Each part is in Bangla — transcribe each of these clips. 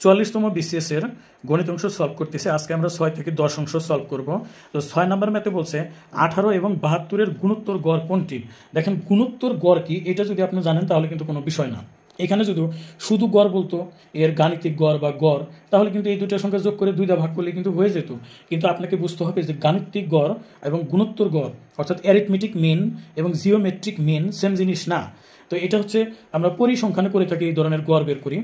চুয়াল্লিশতম বিসিএস এর গণিত অংশ সলভ করতেছে আজকে আমরা ছয় থেকে দশ অংশ সলভ করব তো ছয় নম্বর ম্যাথে বলছে আঠারো এবং বাহাত্তরের গুণোত্তর গড় কোনটি দেখেন গুণোত্তর গড় কি এটা যদি আপনি জানেন তাহলে কিন্তু কোনো বিষয় না এখানে যদি শুধু গড় বলতো এর গাণিতিক গড় বা গড় তাহলে কিন্তু এই দুটো সংখ্যা যোগ করে দুইটা ভাগ করলে কিন্তু হয়ে যেত কিন্তু আপনাকে বুঝতে হবে যে গাণিতিক গড় এবং গুণোত্তর গড় অর্থাৎ অ্যারিথমেটিক মেন এবং জিওমেট্রিক মেন সেম জিনিস না তো এটা হচ্ছে আমরা পরিসংখ্যানে করে থাকি এই ধরনের গড় বের করি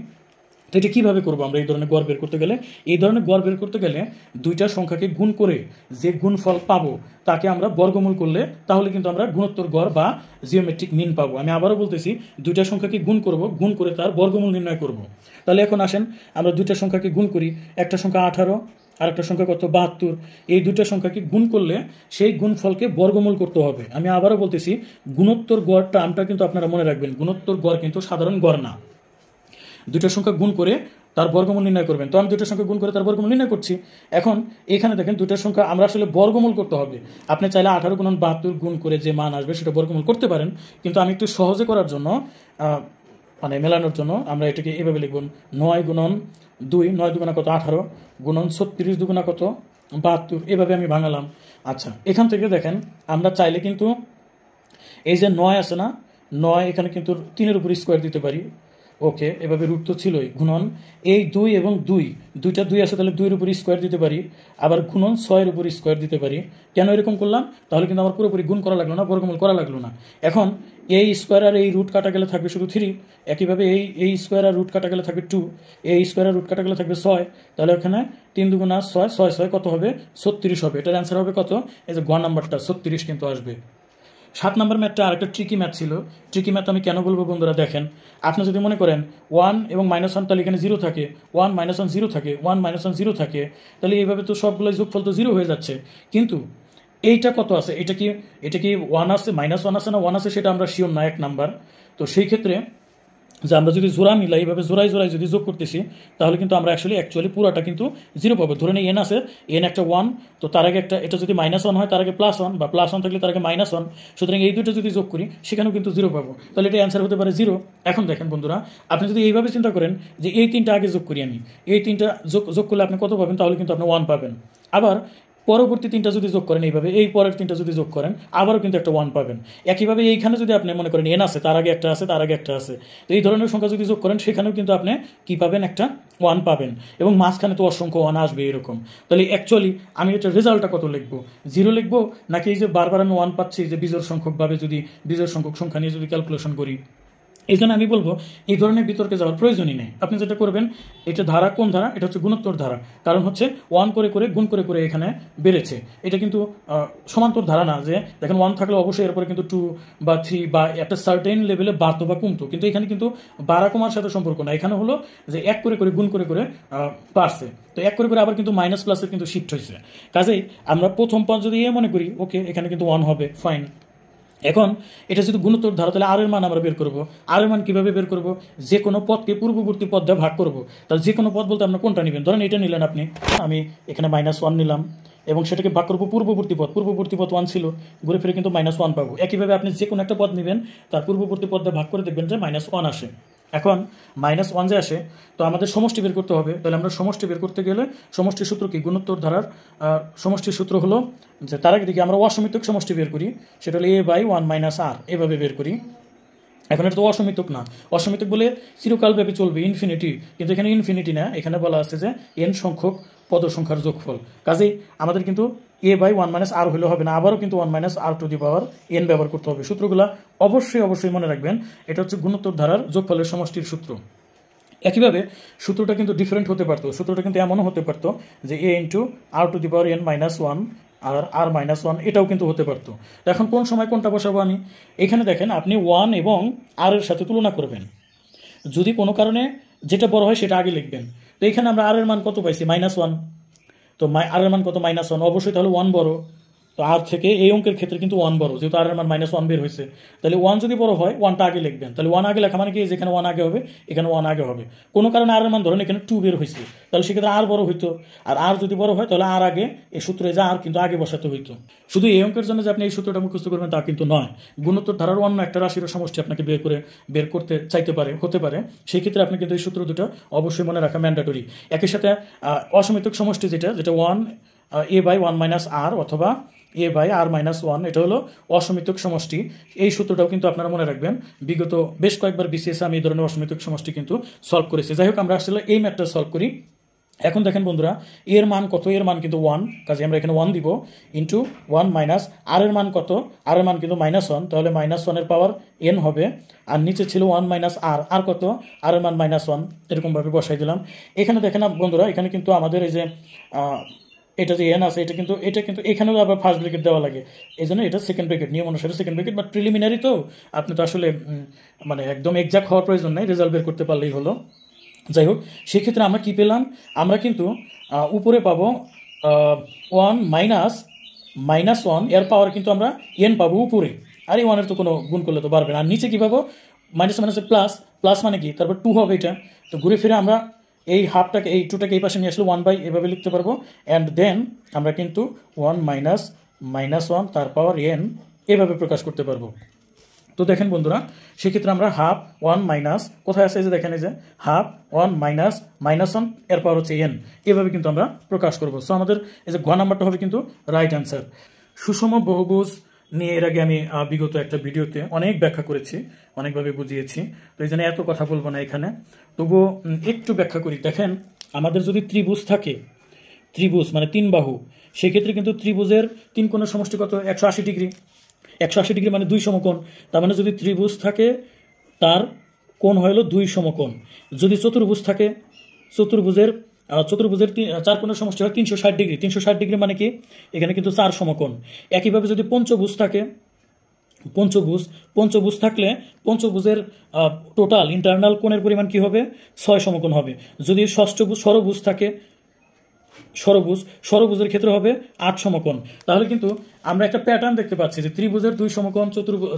তো এটা কীভাবে করবো আমরা এই ধরনের গড় বের করতে গেলে এই ধরনের গড় বের করতে গেলে দুইটা সংখ্যাকে গুণ করে যে গুণফল পাবো তাকে আমরা বর্গমূল করলে তাহলে কিন্তু আমরা গুণোত্তর গড় বা জিওমেট্রিক মিন পাবো আমি আবারও বলতেছি দুইটা সংখ্যাকে গুণ করব গুণ করে তার বর্গমূল নির্ণয় করব। তাহলে এখন আসেন আমরা দুইটা সংখ্যাকে গুণ করি একটা সংখ্যা আঠারো আর একটা সংখ্যা কত বাহাত্তর এই দুইটা সংখ্যাকে গুণ করলে সেই গুণফলকে বর্গমূল করতে হবে আমি আবারও বলতেছি গুণোত্তর গড় টার্মটা কিন্তু আপনারা মনে রাখবেন গুণোত্তর গড় কিন্তু সাধারণ গড় না দুটো সংখ্যা গুণ করে তার বর্গমূল নির্ণয় করবেন তো আমি দুটো সংখ্যা গুণ করে তার বর্গমূল নির্ণয় করছি এখন এখানে দেখেন দুটো সংখ্যা আমরা আসলে বর্গমূল করতে হবে আপনি চাইলে আঠারো গুণন বাহাত্তর গুণ করে যে মান আসবে সেটা বর্গমূল করতে পারেন কিন্তু আমি একটু সহজে করার জন্য মানে মেলানোর জন্য আমরা এটাকে এভাবে লিখব নয় গুণন দুই নয় দুগুণা কত আঠারো গুণন ছত্রিশ দুগুণা কত বাহাত্তর এভাবে আমি ভাঙালাম আচ্ছা এখান থেকে দেখেন আমরা চাইলে কিন্তু এই যে নয় আছে না নয় এখানে কিন্তু তিনের উপর স্কোয়ার দিতে পারি ওকে এভাবে রুট তো ছিলই গুণন এই দুই এবং দুই দুইটা দুই আছে তাহলে দুইয়ের উপরে স্কোয়ার দিতে পারি আবার গুণন ছয়ের উপরে স্কোয়ার দিতে পারি কেন এরকম করলাম তাহলে কিন্তু আমার পুরোপুরি গুণ করা লাগলো না বর্গমূল করা লাগলো না এখন এই স্কোয়ার আর এই রুট কাটা গেলে থাকবে শুধু থ্রি একইভাবে এই এই স্কোয়ার আর রুট কাটা গেলে থাকবে টু এই স্কোয়ার আর রুট কাটা গেলে থাকবে ছয় তাহলে ওখানে তিন দুগুণা ছয় ছয় ছয় কত হবে ছত্রিশ হবে এটার অ্যান্সার হবে কত এই যে গ নাম্বারটা ছত্রিশ কিন্তু আসবে সাত নম্বর ম্যাথটা আরেকটা ট্রিকি ম্যাথ ছিল ট্রিকি ম্যাথ আমি কেন বলবো বন্ধুরা দেখেন আপনি যদি মনে করেন ওয়ান এবং মাইনাস ওয়ান তাহলে এখানে জিরো থাকে ওয়ান মাইনাস ওয়ান জিরো থাকে ওয়ান মাইনাস ওয়ান জিরো থাকে তাহলে এইভাবে তো সবগুলো যোগফল তো জিরো হয়ে যাচ্ছে কিন্তু এইটা কত আছে এটা কি এটা কি ওয়ান আছে মাইনাস ওয়ান আছে না ওয়ান আছে সেটা আমরা শিওর না এক নাম্বার তো সেই ক্ষেত্রে যে আমরা যদি জোড়া মিলাই এইভাবে জোড়াই জোড়াই যদি যোগ করতেছি তাহলে কিন্তু আমরা অ্যাকচুয়ালি অ্যাকচুয়ালি পুরোটা কিন্তু জিরো পাবো ধরে নিই এন আছে এন একটা ওয়ান তো তার আগে একটা এটা যদি মাইনাস ওয়ান হয় তার আগে প্লাস ওয়ান বা প্লাস ওয়ান থাকলে তার আগে মাইনাস ওয়ান সুতরাং এই দুটো যদি যোগ করি সেখানেও কিন্তু জিরো পাবো তাহলে এটা অ্যান্সার হতে পারে জিরো এখন দেখেন বন্ধুরা আপনি যদি এইভাবে চিন্তা করেন যে এই তিনটা আগে যোগ করি আমি এই তিনটা যোগ যোগ করলে আপনি কত পাবেন তাহলে কিন্তু আপনি ওয়ান পাবেন আবার পরবর্তী তিনটা যদি যোগ করেন এইভাবে এই পরের তিনটা যদি যোগ করেন আবারও কিন্তু একটা ওয়ান পাবেন একইভাবে এইখানে যদি আপনি মনে করেন এন আছে তার আগে একটা আছে তার আগে একটা আছে তো এই ধরনের সংখ্যা যদি যোগ করেন সেখানেও কিন্তু আপনি কী পাবেন একটা ওয়ান পাবেন এবং মাঝখানে তো অসংখ্য ওয়ান আসবে এরকম তাহলে অ্যাকচুয়ালি আমি এটা রেজাল্টটা কত লিখব জিরো লিখবো নাকি এই যে বারবার আমি ওয়ান পাচ্ছি যে বিজোর সংখ্যকভাবে যদি বিজোর সংখ্যক সংখ্যা নিয়ে যদি ক্যালকুলেশন করি এই জন্য আমি বলবো এই ধরনের বিতর্কে যাওয়ার প্রয়োজনই নেই আপনি যেটা করবেন এটা ধারা কোন ধারা এটা হচ্ছে গুণোত্তর ধারা কারণ হচ্ছে ওয়ান করে করে গুণ করে করে এখানে বেড়েছে এটা কিন্তু সমান্তর ধারা না যে দেখেন ওয়ান থাকলে অবশ্যই এরপরে কিন্তু টু বা থ্রি বা একটা সার্টেন লেভেলে বাড়তো বা কমতো কিন্তু এখানে কিন্তু বাড়া কমার সাথে সম্পর্ক না এখানে হলো যে এক করে করে গুণ করে করে পারছে তো এক করে করে আবার কিন্তু মাইনাস প্লাসে কিন্তু শিফট হয়েছে কাজেই আমরা প্রথম যদি এ মনে করি ওকে এখানে কিন্তু ওয়ান হবে ফাইন এখন এটা যদি গুণোত্তর ধরা তাহলে আরের মান আমরা বের করবো আরের মান কীভাবে বের করবো যে কোনো পদকে পূর্ববর্তী পদ ভাগ করবো তাহলে যে কোনো পদ বলতে আপনার কোনটা নেবেন ধরেন এটা নিলেন আপনি আমি এখানে মাইনাস ওয়ান নিলাম এবং সেটাকে ভাগ করবো পূর্ববর্তী পদ পূর্ববর্তী পদ ওয়ান ছিল ঘুরে ফিরে কিন্তু মাইনাস ওয়ান পাবো একইভাবে আপনি যে কোনো একটা পদ নেবেন তার পূর্ববর্তী পদ ভাগ করে দেখবেন যে মাইনাস ওয়ান আসে এখন মাইনাস ওয়ান যে আসে তো আমাদের সমষ্টি বের করতে হবে তাহলে আমরা সমষ্টি বের করতে গেলে সমষ্টি সূত্র কি গুণোত্তর ধারার সমষ্টির সূত্র হলো যে তার আগে দিকে আমরা অসমিতক সমষ্টি বের করি সেটা হলো A by one minus r এভাবে বের করি এখন এটা তো অসমিতক না অসমিতক বলে চিরকালব্যাপী চলবে ইনফিনিটি কিন্তু এখানে ইনফিনিটি না এখানে বলা আছে যে এন সংখ্যক পদ সংখ্যার যোগফল কাজেই আমাদের কিন্তু A by one minus r হলে হবে না আবারও কিন্তু one minus r to the power n ব্যবহার করতে হবে সূত্রগুলো অবশ্যই অবশ্যই মনে রাখবেন এটা হচ্ছে গুণোত্তর ধারার যোগফলের সমষ্টির সূত্র একইভাবে সূত্রটা কিন্তু ডিফারেন্ট হতে পারতো সূত্রটা কিন্তু এমনও হতে পারতো যে A into r to the power n minus one আর আর মাইনাস ওয়ান এটাও কিন্তু হতে পারতো এখন কোন সময় কোনটা বসাবো আমি এখানে দেখেন আপনি ওয়ান এবং আর এর সাথে তুলনা করবেন যদি কোনো কারণে যেটা বড় হয় সেটা আগে লিখবেন তো এখানে আমরা আর এর মান কত পাইছি মাইনাস ওয়ান তো আর এর মান কত মাইনাস ওয়ান অবশ্যই তাহলে ওয়ান বড় তো আর থেকে এই অঙ্কের ক্ষেত্রে কিন্তু ওয়ান বড় যেহেতু আর মান মাইনাস ওয়ান বের হয়েছে তাহলে ওয়ান যদি বড় হয় ওয়ানটা আগে লিখবেন তাহলে ওয়ান আগে লেখা মানে কি যেখানে ওয়ান আগে হবে এখানে ওয়ান আগে হবে কোনো কারণে আর মান ধরেন এখানে টু বের হয়েছে তাহলে সেক্ষেত্রে আর বড় হইতো আর আর যদি বড় হয় তাহলে আর আগে এই সূত্রে যা আর কিন্তু আগে বসাতে হইতো শুধু এই অঙ্কের জন্য যে আপনি এই সূত্রটা মুখস্থ করবেন তা কিন্তু নয় গুণোত্তর ধারার অন্য একটা রাশির সমষ্টি আপনাকে বের করে বের করতে চাইতে পারে হতে পারে সেই ক্ষেত্রে আপনি কিন্তু এই সূত্র দুটো অবশ্যই মনে রাখা ম্যান্ডাটরি একই সাথে অসমিতক সমষ্টি যেটা যেটা one A by one minus r অথবা A by r minus one এটা হলো অসমিতক সমষ্টি এই সূত্রটাও কিন্তু আপনারা মনে রাখবেন বিগত বেশ কয়েকবার বিসিএসে আমি এই ধরনের অসমিতক সমষ্টি কিন্তু সলভ করেছি যাই হোক আমরা আসলে এই ম্যাপটা সলভ করি এখন দেখেন বন্ধুরা এর মান কত এর মান কিন্তু ওয়ান কাজে আমরা এখানে ওয়ান দিব ইন্টু ওয়ান মাইনাস আর এর মান কত আর এর মান কিন্তু মাইনাস ওয়ান তাহলে মাইনাস ওয়ানের পাওয়ার এন হবে আর নিচে ছিল ওয়ান মাইনাস আর আর কত আর এর মান মাইনাস ওয়ান এরকমভাবে বসাই দিলাম এখানে দেখেন বন্ধুরা এখানে কিন্তু আমাদের এই যে এটা যে এন আছে এটা কিন্তু এটা কিন্তু এখানেও আবার ফার্স্ট ব্রিকেট দেওয়া লাগে এই জন্য এটা সেকেন্ড ব্রিকেট নিয়ম অনুসারে সেকেন্ড ব্রিকেট বাট প্রিলিমিনারি তো আপনি তো আসলে মানে একদম এক্সাক্ট হওয়ার প্রয়োজন নেই রেজাল্ট বের করতে পারলেই হলো যাই হোক সেক্ষেত্রে আমরা কী পেলাম আমরা কিন্তু উপরে পাবো ওয়ান মাইনাস মাইনাস ওয়ান এর পাওয়ার কিন্তু আমরা এন পাবো উপরে আর এই ওয়ানের তো কোনো গুণ করলে তো পারবে না আর নিচে কী পাবো মাইনাস মাইনাসে প্লাস প্লাস মানে কি তারপর টু হবে এটা তো ঘুরে ফিরে আমরা এই হাফটাকে এই টুটাকে এই পাশে নিয়ে আসলে ওয়ান বাই এভাবে লিখতে পারবো অ্যান্ড দেন আমরা কিন্তু ওয়ান মাইনাস মাইনাস ওয়ান তার পাওয়ার এন এভাবে প্রকাশ করতে পারবো তো দেখেন বন্ধুরা সেক্ষেত্রে আমরা হাফ ওয়ান মাইনাস কোথায় আছে যে দেখেন এই যে half one minus minus one এর পাওয়ার হচ্ছে এন এভাবে কিন্তু আমরা প্রকাশ করব সো আমাদের এই যে ঘ নাম্বারটা হবে কিন্তু রাইট অ্যান্সার সুষম বহুবুজ নিয়ে এর আগে আমি বিগত একটা ভিডিওতে অনেক ব্যাখ্যা করেছি অনেকভাবে বুঝিয়েছি তো এই জন্য এত কথা বলবো না এখানে তবুও একটু ব্যাখ্যা করি দেখেন আমাদের যদি ত্রিভুজ থাকে ত্রিভুজ মানে তিন বাহু সেক্ষেত্রে কিন্তু ত্রিভুজের তিন কোণের সমষ্টি কত একশো আশি ডিগ্রি একশো আশি ডিগ্রি মানে দুই সমকোণ তার মানে যদি ত্রিভুজ থাকে তার কোণ হইল দুই সমকোণ যদি চতুর্ভুজ থাকে চতুর্ভুজের চতুর্ভুজের চার কোণের সমষ্টি হয় তিনশো ষাট ডিগ্রি তিনশো ষাট ডিগ্রি মানে কি এখানে কিন্তু চার সমকোণ একইভাবে যদি পঞ্চভুজ থাকে পঞ্চভুজ পঞ্চভুজ থাকলে পঞ্চভুজের টোটাল ইন্টারনাল কোণের পরিমাণ কি হবে ছয় সমকোণ হবে যদি ষষ্ঠভুজ সরভুজ থাকে সরভুজ সরভুজের ক্ষেত্রে হবে আট সমকোণ তাহলে কিন্তু আমরা একটা প্যাটার্ন দেখতে পাচ্ছি যে ত্রিভুজের দুই সমকোণ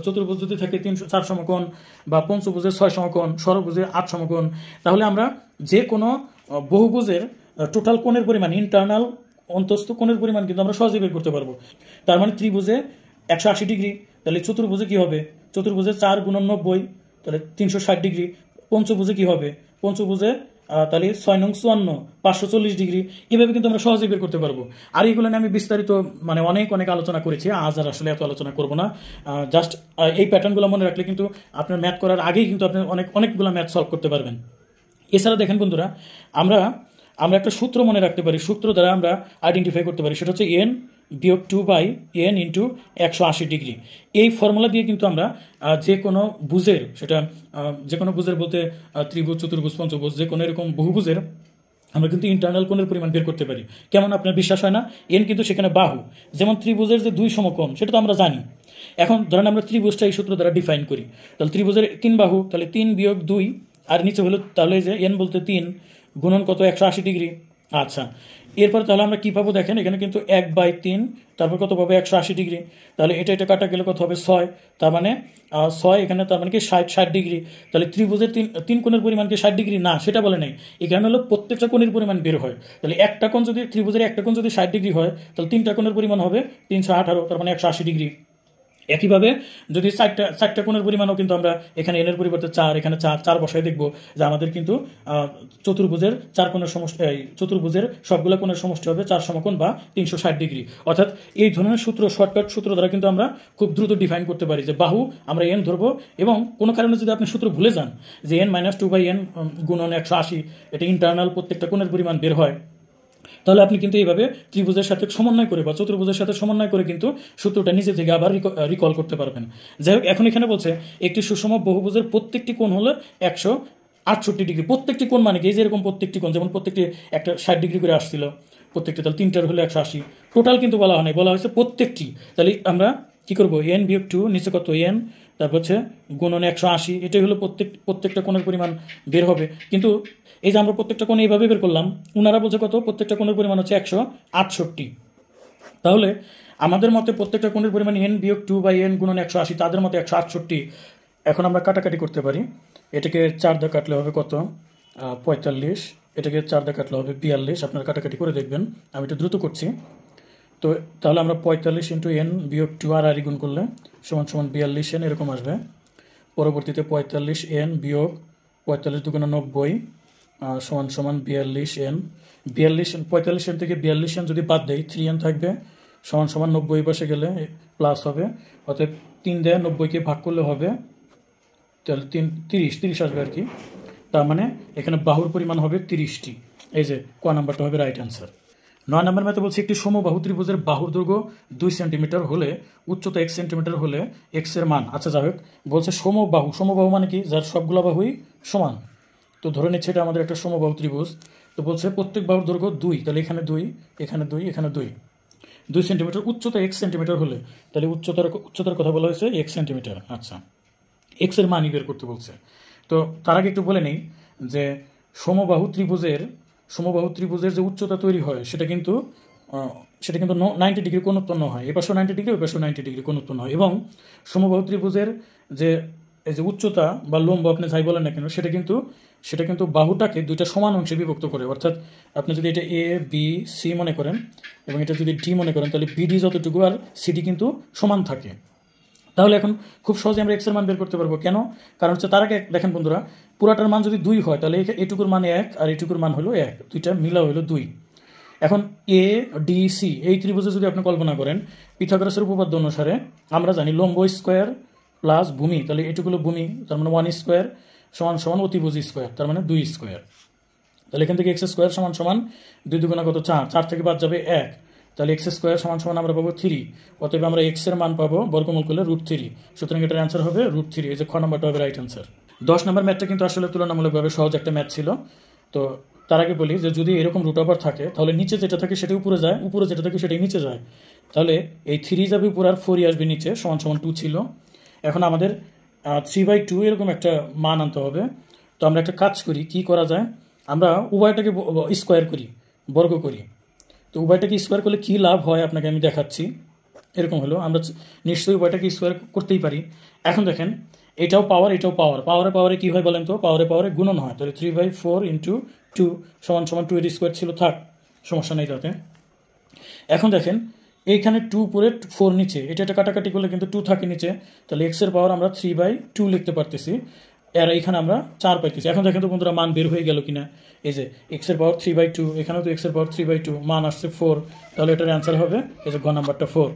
চতুর্ভুজ যদি থাকে তিন চার সমকোণ বা পঞ্চভুজের ছয় সমকোণ সরভুজের আট সমকোণ তাহলে আমরা যে কোনো বহুভুজের টোটাল কোণের পরিমাণ ইন্টারনাল অন্তস্থ কোণের পরিমাণ কিন্তু আমরা সহজে বের করতে পারবো তার মানে ত্রিভুজে একশো আশি ডিগ্রি তাহলে চতুর্ভুজে কী হবে চতুর্ভুজে চার গুণানব্বই নব্বই তাহলে তিনশো ষাট ডিগ্রি পঞ্চভুজে কী হবে পঞ্চভুজে তাহলে ছয় নং চুয়ান্ন পাঁচশো চল্লিশ ডিগ্রি এভাবে কিন্তু আমরা সহজে বের করতে পারবো আর এইগুলো নিয়ে আমি বিস্তারিত মানে অনেক অনেক আলোচনা করেছি আজ আর আসলে এত আলোচনা করবো না জাস্ট এই প্যাটার্নগুলো মনে রাখলে কিন্তু আপনার ম্যাথ করার আগেই কিন্তু আপনি অনেক অনেকগুলো ম্যাথ সলভ করতে পারবেন এছাড়া দেখেন বন্ধুরা আমরা আমরা একটা সূত্র মনে রাখতে পারি সূত্র দ্বারা আমরা আইডেন্টিফাই করতে পারি সেটা হচ্ছে এন বিয়োগ টু বাই এন ইন্টু একশো আশি ডিগ্রি এই ফর্মুলা দিয়ে কিন্তু আমরা যে কোনো বুঝের সেটা যে কোনো বুঝের বলতে ত্রিভুজ চতুর্ভুজ পঞ্চভুজ যে কোনো এরকম বহুভুজের আমরা কিন্তু ইন্টারনাল কোণের পরিমাণ বের করতে পারি কেমন আপনার বিশ্বাস হয় না এন কিন্তু সেখানে বাহু যেমন ত্রিভুজের যে দুই সমকোণ সেটা তো আমরা জানি এখন ধরেন আমরা ত্রিভুজটা এই সূত্র দ্বারা ডিফাইন করি তাহলে ত্রিভুজের তিন বাহু তাহলে তিন বিয়োগ দুই আর নিচে হলো তাহলে যে এন বলতে তিন গুণন কত একশো আশি ডিগ্রি আচ্ছা এরপর তাহলে আমরা কী পাবো দেখেন এখানে কিন্তু এক বাই তিন তারপর কত পাবো একশো আশি ডিগ্রি তাহলে এটা এটা কাটা গেলে কত হবে ছয় তার মানে ছয় এখানে তার মানে কি ষাট ষাট ডিগ্রি তাহলে ত্রিভুজের তিন তিন কোণের পরিমাণ কি ষাট ডিগ্রি না সেটা বলে নেই এখানে হলো প্রত্যেকটা কোণের পরিমাণ বের হয় তাহলে একটা কোণ যদি ত্রিভুজের একটা কোণ যদি ষাট ডিগ্রি হয় তাহলে তিনটা কোণের পরিমাণ হবে তিনশো আঠারো তার মানে একশো আশি ডিগ্রি একইভাবে যদি চারটা চারটা কোণের পরিমাণও কিন্তু আমরা এখানে এনের পরিবর্তে চার এখানে চার চার বসায় দেখব যে আমাদের কিন্তু চতুর্ভুজের চার কোণের সমষ্টি চতুর্ভুজের সবগুলো কোণের সমষ্টি হবে চার সমকোণ বা তিনশো ষাট ডিগ্রি অর্থাৎ এই ধরনের সূত্র শর্টকাট সূত্র দ্বারা কিন্তু আমরা খুব দ্রুত ডিফাইন করতে পারি যে বাহু আমরা এন ধরবো এবং কোনো কারণে যদি আপনি সূত্র ভুলে যান যে n minus two by n গুণন একশো আশি এটা ইন্টারনাল প্রত্যেকটা কোণের পরিমাণ বের হয় তাহলে আপনি কিন্তু এইভাবে ত্রিভুজের সাথে সমন্বয় করে বা চতুর্ভুজের সাথে সমন্বয় করে কিন্তু সূত্রটা নিজে থেকে আবার রিকল করতে পারবেন যাই হোক এখন এখানে বলছে একটি সুষম বহুভুজের প্রত্যেকটি কোণ হলো একশো আটষট্টি ডিগ্রি প্রত্যেকটি কোণ মানে কি যেরকম প্রত্যেকটি কোণ যেমন প্রত্যেকটি একটা ষাট ডিগ্রি করে আসছিল প্রত্যেকটি তাহলে তিনটার হলে একশো আশি টোটাল কিন্তু বলা হয় বলা হয়েছে প্রত্যেকটি তাহলে আমরা কী করবো এন বিয়োগ টু নিচে কত এন তারপর হচ্ছে গুণন একশো আশি এটাই হলো প্রত্যেক প্রত্যেকটা কোণের পরিমাণ বের হবে কিন্তু এই যে আমরা প্রত্যেকটা কোণ এইভাবে বের করলাম ওনারা বলছে কত প্রত্যেকটা কোণের পরিমাণ হচ্ছে একশো আটষট্টি তাহলে আমাদের মতে প্রত্যেকটা কোণের পরিমাণ এন বিয়োগ টু বাই এন গুণন একশো আশি তাদের মতে একশো আটষট্টি এখন আমরা কাটাকাটি করতে পারি এটাকে চার দা কাটলে হবে কত পঁয়তাল্লিশ এটাকে চার দা কাটলে হবে বিয়াল্লিশ আপনারা কাটাকাটি করে দেখবেন আমি এটা দ্রুত করছি তো তাহলে আমরা পঁয়তাল্লিশ ইন্টু এন বিয়োগ টু আর আর গুণ করলে সমান সমান বিয়াল্লিশ এন এরকম আসবে পরবর্তীতে পঁয়তাল্লিশ এন বিয়োগ পঁয়তাল্লিশ দুগুণা নব্বই সমান সমান বিয়াল্লিশ এন বিয়াল্লিশ এন পঁয়তাল্লিশ এন থেকে বিয়াল্লিশ এন যদি বাদ দেয় থ্রি এন থাকবে সমান সমান নব্বই পাশে গেলে প্লাস হবে অর্থাৎ তিন দেয় নব্বইকে ভাগ করলে হবে তাহলে তিন তিরিশ তিরিশ আসবে আর কি তার মানে এখানে বাহুর পরিমাণ হবে তিরিশটি এই যে ক নাম্বারটা হবে রাইট অ্যান্সার নয় নম্বর ম্যাথে বলছি একটি সমবাহু ত্রিভুজের বাহুর দৈর্ঘ্য দুই সেন্টিমিটার হলে উচ্চতা এক সেন্টিমিটার হলে এক্সের মান আচ্ছা যাই হোক বলছে সমবাহু সমবাহু মানে কি যার সবগুলো বাহুই সমান তো ধরে নিচ্ছে এটা আমাদের একটা সমবাহু ত্রিভুজ তো বলছে প্রত্যেক বাহুর দৈর্ঘ্য দুই তাহলে এখানে দুই এখানে দুই এখানে দুই দুই সেন্টিমিটার উচ্চতা এক সেন্টিমিটার হলে তাহলে উচ্চতার উচ্চতার কথা বলা হয়েছে এক সেন্টিমিটার আচ্ছা এক্সের মানই বের করতে বলছে তো তার আগে একটু বলে নেই যে সমবাহু ত্রিভুজের সমবাহু ত্রিভুজের যে উচ্চতা তৈরি হয় সেটা কিন্তু সেটা কিন্তু নাইনটি ডিগ্রি কোন উৎপন্ন হয় এ পাশেও নাইনটি ডিগ্রি ওই পাশেও নাইনটি ডিগ্রি কোন উৎপন্ন হয় এবং সমবাহু ত্রিভুজের যে এই যে উচ্চতা বা লম্ব আপনি যাই বলেন না কেন সেটা কিন্তু সেটা কিন্তু বাহুটাকে দুইটা সমান অংশে বিভক্ত করে অর্থাৎ আপনি যদি এটা এ বি সি মনে করেন এবং এটা যদি ডি মনে করেন তাহলে বিডি যতটুকু আর সিডি কিন্তু সমান থাকে তাহলে এখন খুব সহজে আমরা এক্সের মান বের করতে পারবো কেন কারণ হচ্ছে তার আগে দেখেন বন্ধুরা পুরাটার মান যদি দুই হয় তাহলে এটুকুর মান এক আর এটুকুর মান হলো এক দুইটা মিলা হলো দুই এখন এ ডি সি এই ত্রিভুজে যদি আপনি কল্পনা করেন পিথাগরাসের উপপাদ্য অনুসারে আমরা জানি লম্ব স্কোয়ার প্লাস ভূমি তাহলে এটুকুলো ভূমি তার মানে ওয়ান স্কোয়ার সমান সমান অতিভুজ স্কোয়ার তার মানে দুই স্কোয়ার তাহলে এখান থেকে এক্স স্কোয়ার সমান সমান দুই দুগুণা কত চার চার থেকে বাদ যাবে এক তাহলে এক্স স্কোয়ার সমান সমান আমরা পাবো থ্রি অতএব আমরা এক্সের মান পাবো বর্গমূল করলে রুট থ্রি সুতরাং এটার অ্যান্সার হবে রুট থ্রি এই যে খ নম্বরটা হবে রাইট অ্যান্সার দশ নম্বর ম্যাথটা কিন্তু আসলে তুলনামূলকভাবে সহজ একটা ম্যাথ ছিল তো তার আগে বলি যে যদি এরকম রুট ওভার থাকে তাহলে নিচে যেটা থাকে সেটাই উপরে যায় উপরে যেটা থাকে সেটাই নিচে যায় তাহলে এই থ্রি যাবে উপর আর ফোরই আসবে নিচে সমান সমান টু ছিল এখন আমাদের থ্রি বাই টু এরকম একটা মান আনতে হবে তো আমরা একটা কাজ করি কি করা যায় আমরা উভয়টাকে স্কোয়ার করি বর্গ করি তো উভয়টাকে স্কোয়ার করলে কী লাভ হয় আপনাকে আমি দেখাচ্ছি এরকম হলো আমরা নিশ্চয়ই উভয়টাকে স্কোয়ার করতেই পারি এখন দেখেন এটাও পাওয়ার এটাও পাওয়ার পাওয়ারে পাওয়ারে কী হয় বলেন তো পাওয়ারে পাওয়ারে গুণন হয় তাহলে three by four into two সমান সমান টু এর স্কোয়ার ছিল থাক সমস্যা নেই তাতে এখন দেখেন এইখানে টু পুরে ফোর নিচে এটা একটা কাটাকাটি করলে কিন্তু টু থাকে নিচে তাহলে এক্সের পাওয়ার আমরা থ্রি বাই টু লিখতে পারতেছি এর এখানে আমরা চার পাইতেছি এখন দেখেন তো বন্ধুরা মান বের হয়ে গেল কিনা এই যে এক্সের পাওয়ার থ্রি বাই টু এখানেও তো এক্সের পাওয়ার থ্রি বাই টু মান আসছে ফোর তাহলে এটার অ্যান্সার হবে এই যে গ নাম্বারটা ফোর